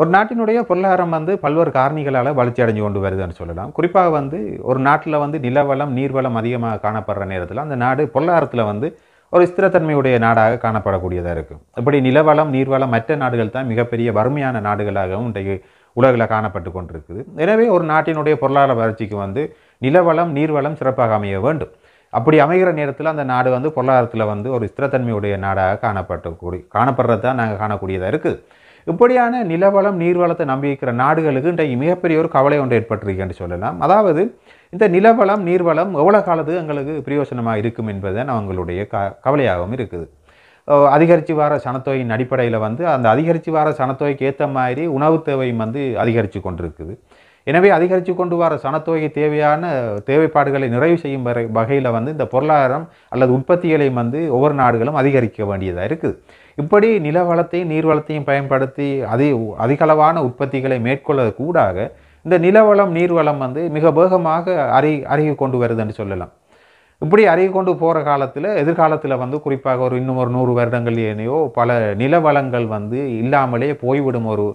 ஒரு நாட்டினுடைய பொருளாதாரம் வந்து பல்வேறு காரணிகளால் வளர்ச்சி அடைஞ்சு கொண்டு வருதுன்னு சொல்லலாம் குறிப்பாக வந்து ஒரு நாட்டில் வந்து நிலவளம் நீர்வளம் அதிகமாக காணப்படுற நேரத்தில் அந்த நாடு பொருளாதாரத்தில் வந்து ஒரு ஸ்திரத்தன்மையுடைய நாடாக காணப்படக்கூடியதாக இருக்கும் இப்படி நிலவளம் நீர்வளம் மற்ற நாடுகள் தான் மிகப்பெரிய வறுமையான நாடுகளாகவும் இன்றைக்கு உலகில் காணப்பட்டு கொண்டிருக்குது எனவே ஒரு நாட்டினுடைய பொருளாதார வளர்ச்சிக்கு வந்து நிலவளம் நீர்வளம் சிறப்பாக அமைய வேண்டும் அப்படி அமைகிற நேரத்தில் அந்த நாடு வந்து பொருளாதாரத்தில் வந்து ஒரு ஸ்திரத்தன்மையுடைய நாடாக காணப்பட்டு கூடி காணப்படுறது தான் நாங்கள் காணக்கூடியதாக இருக்குது இப்படியான நிலவளம் நீர்வளத்தை நம்பியிருக்கிற நாடுகளுக்கு இன்றைக்கு மிகப்பெரிய ஒரு கவலை ஒன்று ஏற்பட்டிருக்கேன்னு சொல்லலாம் அதாவது இந்த நிலவளம் நீர்வளம் எவ்வளோ காலத்து எங்களுக்கு பிரயோசனமாக இருக்கும் என்பது அவங்களுடைய க கவலையாகவும் இருக்குது அதிகரித்து வர சனத்தொகையின் அடிப்படையில் வந்து அந்த அதிகரித்து வர சனத்தொகைக்கு ஏற்ற மாதிரி உணவு தேவையும் வந்து அதிகரித்து கொண்டிருக்குது எனவே அதிகரித்து கொண்டு வர சனத்தொகை தேவையான தேவைப்பாடுகளை நிறைவு செய்யும் வகையில் வந்து இந்த பொருளாதாரம் அல்லது உற்பத்திகளை வந்து ஒவ்வொரு நாடுகளும் அதிகரிக்க வேண்டியதாக இருக்குது இப்படி நிலவளத்தையும் நீர்வளத்தையும் பயன்படுத்தி அதி அதிகளவான உற்பத்திகளை கூடாக இந்த நிலவளம் நீர்வளம் வந்து மிக வேகமாக அறி அருகி கொண்டு வருதுன்னு சொல்லலாம் இப்படி அருகி கொண்டு போகிற காலத்தில் எதிர்காலத்தில் வந்து குறிப்பாக ஒரு இன்னும் ஒரு நூறு வருடங்கள் ஏனையோ பல நிலவளங்கள் வந்து இல்லாமலே போய்விடும் ஒரு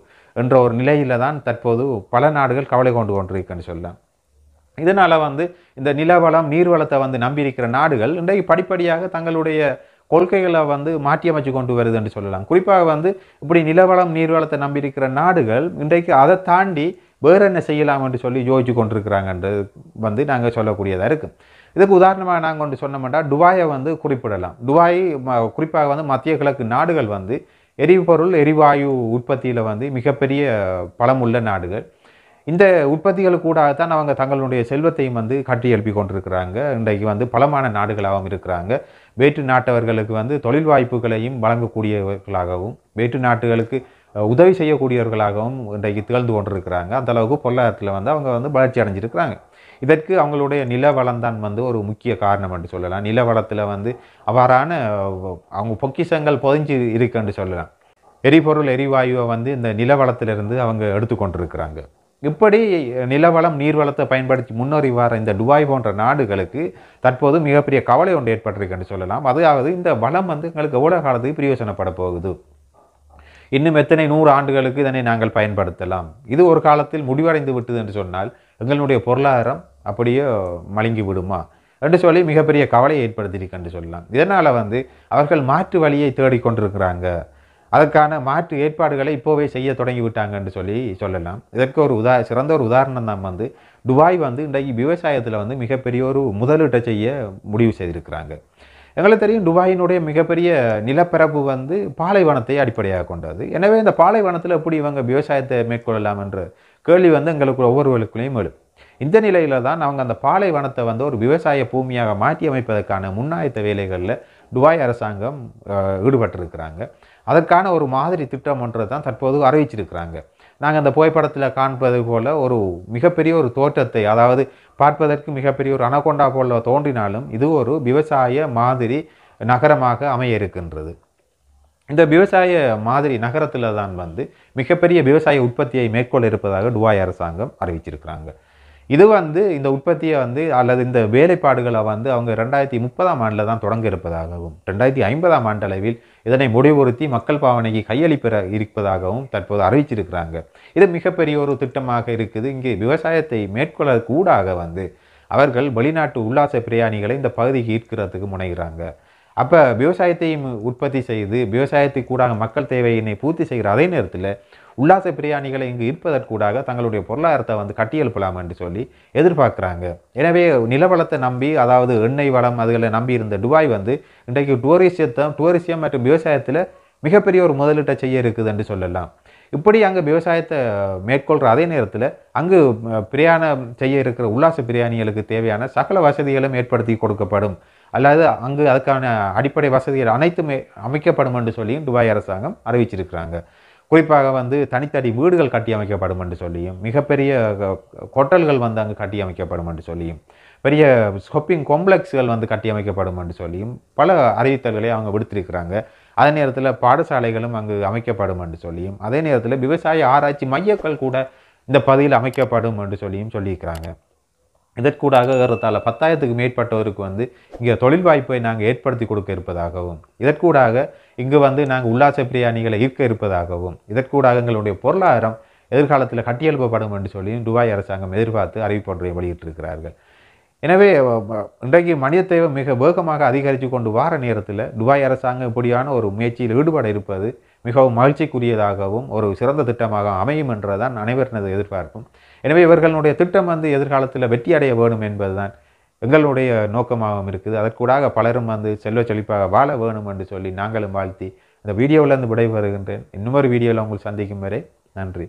என்ற ஒரு நிலையில் தான் தற்போது பல நாடுகள் கவலை கொண்டு கொண்டிருக்கேன்னு சொல்லலாம் இதனால் வந்து இந்த நிலவளம் நீர்வளத்தை வந்து நம்பியிருக்கிற நாடுகள் இன்றைக்கு படிப்படியாக தங்களுடைய கொள்கைகளை வந்து மாற்றியமைச்சு கொண்டு வருது என்று சொல்லலாம் குறிப்பாக வந்து இப்படி நிலவளம் நீர்வளத்தை நம்பியிருக்கிற நாடுகள் இன்றைக்கு அதை தாண்டி வேறு என்ன செய்யலாம் என்று சொல்லி யோசிச்சு கொண்டிருக்கிறாங்கன்றது வந்து நாங்கள் சொல்லக்கூடியதாக இருக்குது இதுக்கு உதாரணமாக நாங்கள் ஒன்று சொன்னோம்னா டுபாயை வந்து குறிப்பிடலாம் டுபாய் குறிப்பாக வந்து மத்திய கிழக்கு நாடுகள் வந்து எரிபொருள் எரிவாயு உற்பத்தியில் வந்து மிகப்பெரிய பலமுள்ள நாடுகள் இந்த உற்பத்திகளுக்கூடாக தான் அவங்க தங்களுடைய செல்வத்தையும் வந்து கட்டி எழுப்பி கொண்டிருக்கிறாங்க இன்றைக்கு வந்து பலமான நாடுகளாகவும் இருக்கிறாங்க வேற்று நாட்டவர்களுக்கு வந்து தொழில் வாய்ப்புகளையும் வழங்கக்கூடியவர்களாகவும் வேற்று நாட்டுகளுக்கு உதவி செய்யக்கூடியவர்களாகவும் இன்றைக்கு திகழ்ந்து கொண்டிருக்கிறாங்க அந்தளவுக்கு பொருளாதாரத்தில் வந்து அவங்க வந்து வளர்ச்சி அடைஞ்சிருக்கிறாங்க இதற்கு அவங்களுடைய நில தான் வந்து ஒரு முக்கிய காரணம் என்று சொல்லலாம் நில வளத்தில் வந்து அவ்வாறான அவங்க பொக்கிஷங்கள் புதைஞ்சு இருக்குன்னு சொல்லலாம் எரிபொருள் எரிவாயுவை வந்து இந்த நிலவளத்திலிருந்து அவங்க எடுத்துக்கொண்டிருக்கிறாங்க இப்படி நிலவளம் நீர்வளத்தை பயன்படுத்தி முன்னோறி வர இந்த டுபாய் போன்ற நாடுகளுக்கு தற்போது மிகப்பெரிய கவலை ஒன்று ஏற்பட்டிருக்குன்னு சொல்லலாம் அதாவது இந்த வளம் வந்து எங்களுக்கு எவ்வளோ காலத்துக்கு பிரயோசனப்பட போகுது இன்னும் எத்தனை நூறு ஆண்டுகளுக்கு இதனை நாங்கள் பயன்படுத்தலாம் இது ஒரு காலத்தில் முடிவடைந்து விட்டது என்று சொன்னால் எங்களுடைய பொருளாதாரம் அப்படியே மழுங்கி விடுமா என்று சொல்லி மிகப்பெரிய கவலையை ஏற்படுத்தியிருக்கென்று சொல்லலாம் இதனால் வந்து அவர்கள் மாற்று வழியை தேடிக்கொண்டிருக்கிறாங்க அதற்கான மாற்று ஏற்பாடுகளை இப்போவே செய்ய என்று சொல்லி சொல்லலாம் இதற்கு ஒரு உதா சிறந்த ஒரு உதாரணம் தான் வந்து துபாய் வந்து இன்றைக்கு விவசாயத்தில் வந்து மிகப்பெரிய ஒரு முதலீட்டை செய்ய முடிவு செய்திருக்கிறாங்க எங்களுக்கு தெரியும் துபாயினுடைய மிகப்பெரிய நிலப்பரப்பு வந்து பாலைவனத்தை அடிப்படையாக கொண்டது எனவே இந்த பாலைவனத்தில் எப்படி இவங்க விவசாயத்தை மேற்கொள்ளலாம் என்ற கேள்வி வந்து எங்களுக்கு ஒவ்வொருவருக்குள்ளேயும் எழும் இந்த நிலையில் தான் அவங்க அந்த பாலைவனத்தை வந்து ஒரு விவசாய பூமியாக மாற்றி அமைப்பதற்கான முன்னாயத்த வேலைகளில் துபாய் அரசாங்கம் ஈடுபட்டிருக்கிறாங்க அதற்கான ஒரு மாதிரி திட்டம் ஒன்றை தான் தற்போது அறிவிச்சிருக்கிறாங்க நாங்கள் அந்த புகைப்படத்தில் காண்பது போல் ஒரு மிகப்பெரிய ஒரு தோற்றத்தை அதாவது பார்ப்பதற்கு மிகப்பெரிய ஒரு அனகொண்டா போல தோன்றினாலும் இது ஒரு விவசாய மாதிரி நகரமாக அமைய இருக்கின்றது இந்த விவசாய மாதிரி நகரத்தில் தான் வந்து மிகப்பெரிய விவசாய உற்பத்தியை மேற்கொள்ள இருப்பதாக டுவாய் அரசாங்கம் அறிவிச்சிருக்கிறாங்க இது வந்து இந்த உற்பத்தியை வந்து அல்லது இந்த வேலைப்பாடுகளை வந்து அவங்க ரெண்டாயிரத்தி முப்பதாம் ஆண்டில் தான் தொடங்க இருப்பதாகவும் ரெண்டாயிரத்தி ஐம்பதாம் ஆண்டளவில் இதனை முடிவுறுத்தி மக்கள் பாவனைக்கு கையளிப்பெற இருப்பதாகவும் தற்போது அறிவிச்சிருக்கிறாங்க இது மிகப்பெரிய ஒரு திட்டமாக இருக்குது இங்கே விவசாயத்தை மேற்கொள்ளக்கூடாக வந்து அவர்கள் வெளிநாட்டு உல்லாச பிரயாணிகளை இந்த பகுதிக்கு ஈர்க்கிறதுக்கு முனைகிறாங்க அப்போ விவசாயத்தையும் உற்பத்தி செய்து விவசாயத்தை கூடாக மக்கள் தேவையினை பூர்த்தி செய்கிற அதே நேரத்தில் உல்லாச பிரியாணிகளை இங்கு இருப்பதற்கூடாக தங்களுடைய பொருளாதாரத்தை வந்து கட்டியெழுப்பலாம் என்று சொல்லி எதிர்பார்க்குறாங்க எனவே நிலவளத்தை நம்பி அதாவது எண்ணெய் வளம் அதுகளை நம்பி இருந்த டுபாய் வந்து இன்றைக்கு டூரிசத்தை டூரிசம் மற்றும் விவசாயத்தில் மிகப்பெரிய ஒரு முதலீட்டை செய்ய இருக்குது என்று சொல்லலாம் இப்படி அங்கே விவசாயத்தை மேற்கொள்கிற அதே நேரத்தில் அங்கு பிரியாணம் செய்ய இருக்கிற உல்லாச பிரியாணிகளுக்கு தேவையான சகல வசதிகளும் ஏற்படுத்தி கொடுக்கப்படும் அல்லது அங்கு அதுக்கான அடிப்படை வசதிகள் அனைத்துமே அமைக்கப்படும் என்று சொல்லியும் துபாய் அரசாங்கம் அறிவிச்சிருக்கிறாங்க குறிப்பாக வந்து தனித்தடி வீடுகள் கட்டி அமைக்கப்படும் என்று சொல்லியும் மிகப்பெரிய ஹோட்டல்கள் வந்து அங்கு கட்டி அமைக்கப்படும் என்று சொல்லியும் பெரிய ஷாப்பிங் காம்ப்ளெக்ஸ்கள் வந்து கட்டி அமைக்கப்படும் என்று சொல்லியும் பல அறிவித்தல்களை அவங்க விடுத்திருக்கிறாங்க அதே நேரத்தில் பாடசாலைகளும் அங்கு அமைக்கப்படும் என்று சொல்லியும் அதே நேரத்தில் விவசாய ஆராய்ச்சி மையங்கள் கூட இந்த பகுதியில் அமைக்கப்படும் என்று சொல்லியும் சொல்லியிருக்கிறாங்க இதற்கூடாக ஏறத்தாழ பத்தாயிரத்துக்கு மேற்பட்டவருக்கு வந்து இங்கே தொழில் வாய்ப்பை நாங்கள் ஏற்படுத்தி கொடுக்க இருப்பதாகவும் இதற்கூடாக இங்கு வந்து நாங்கள் உல்லாச பிரியாணிகளை ஈர்க்க இருப்பதாகவும் இதற்கூடாக எங்களுடைய பொருளாதாரம் எதிர்காலத்தில் கட்டியெழுப்பப்படும் என்று சொல்லியும் துபாய் அரசாங்கம் எதிர்பார்த்து அறிவிப்பொன்றை வெளியிட்டிருக்கிறார்கள் எனவே இன்றைக்கு மனித தேவை மிக வேகமாக அதிகரித்து கொண்டு வார நேரத்தில் துபாய் அரசாங்கம் இப்படியான ஒரு முயற்சியில் ஈடுபட இருப்பது மிகவும் மகிழ்ச்சிக்குரியதாகவும் ஒரு சிறந்த திட்டமாக அமையும் என்றுதான் அனைவரினது எதிர்பார்ப்பும் எனவே இவர்களுடைய திட்டம் வந்து எதிர்காலத்தில் வெற்றி அடைய வேணும் என்பதுதான் எங்களுடைய நோக்கமாகவும் இருக்குது அதற்கூடாக பலரும் வந்து செல்வ செழிப்பாக வாழ வேணும் என்று சொல்லி நாங்களும் வாழ்த்தி இந்த வீடியோவிலேருந்து விடைபெறுகின்றேன் இன்னொரு வீடியோவில் உங்கள் சந்திக்கும் வரை நன்றி